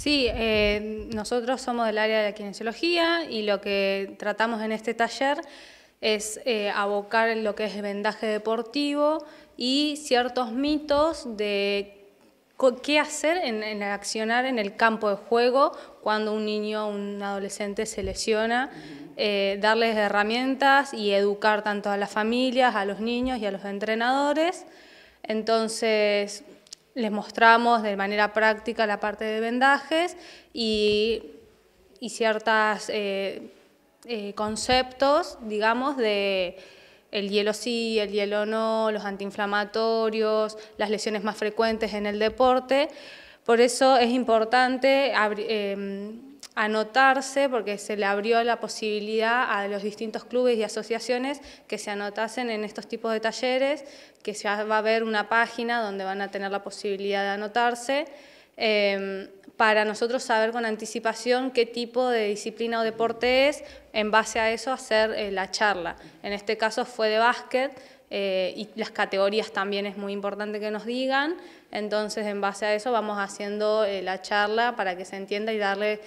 Sí, eh, nosotros somos del área de la kinesiología y lo que tratamos en este taller es abocar eh, abocar lo que es el vendaje deportivo y ciertos mitos de qué hacer en, accionar en el campo de juego cuando un niño o un adolescente se lesiona, eh, darles herramientas y educar tanto a las familias, a los niños y a los entrenadores. Entonces, les mostramos de manera práctica la parte de vendajes y, y ciertos eh, eh, conceptos, digamos, de el hielo sí, el hielo no, los antiinflamatorios, las lesiones más frecuentes en el deporte. Por eso es importante em, anotarse, porque se le abrió la posibilidad a los distintos clubes y asociaciones que se anotasen en estos tipos de talleres, que ya va a haber una página donde van a tener la posibilidad de anotarse, em, para nosotros saber con anticipación qué tipo de disciplina o deporte es, en base a eso hacer eh, la charla. En este caso fue de básquet, eh, y las categorías también es muy importante que nos digan, entonces en base a eso vamos haciendo eh, la charla para que se entienda y darle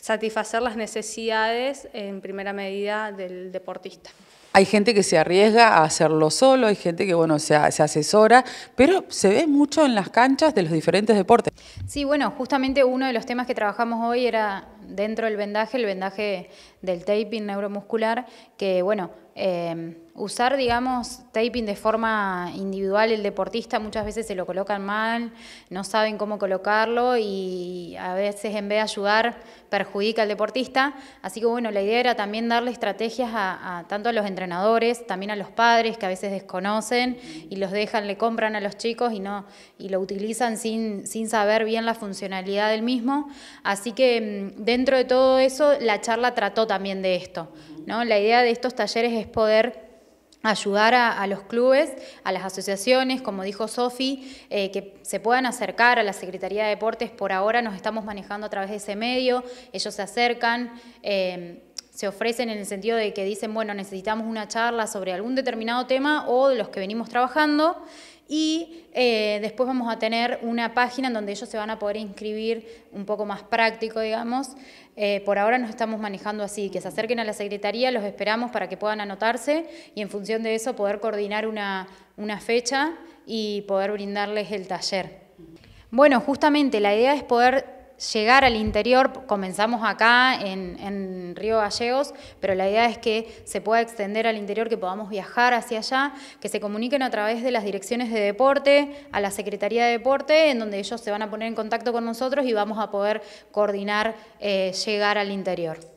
satisfacer las necesidades en primera medida del deportista. Hay gente que se arriesga a hacerlo solo, hay gente que bueno, se, se, asesora, pero se ve mucho en las canchas de los diferentes deportes. Sí, bueno, justamente uno de los temas que trabajamos hoy era dentro del vendaje, el vendaje del taping neuromuscular, que bueno, Em, usar, digamos, taping de forma individual el deportista muchas veces se lo colocan mal, no saben cómo colocarlo y a veces en vez de ayudar perjudica al deportista. Así que bueno, la idea era también darle estrategias a, tanto a los entrenadores, también a los padres que a veces desconocen y los dejan, le compran a los chicos y no y lo utilizan sin, sin saber bien la funcionalidad del mismo. Así que em, dentro de todo eso, la charla trató también de esto. La idea de estos talleres es poder ayudar a, los clubes, a las asociaciones, como dijo Sofi, eh, que se puedan acercar a la Secretaría de Deportes. Por ahora nos estamos manejando a través de ese medio, ellos se acercan. Eh, se ofrecen en el sentido de que dicen, bueno, necesitamos una charla sobre algún determinado tema o de los que venimos trabajando. Y eh, después vamos a tener una página en donde ellos se van a poder inscribir un poco más práctico, digamos. Eh, por ahora nos estamos manejando así, que se acerquen a la Secretaría, los esperamos para que puedan anotarse y en función de eso poder coordinar una, una fecha y poder brindarles el taller. Bueno, justamente la idea es poder llegar al interior, comenzamos acá en, Río Gallegos, pero la idea es que se pueda extender al interior, que podamos viajar hacia allá, que se comuniquen a través de las direcciones de deporte, a la Secretaría de Deporte, en donde ellos se van a poner en contacto con nosotros y vamos a poder coordinar eh, llegar al interior.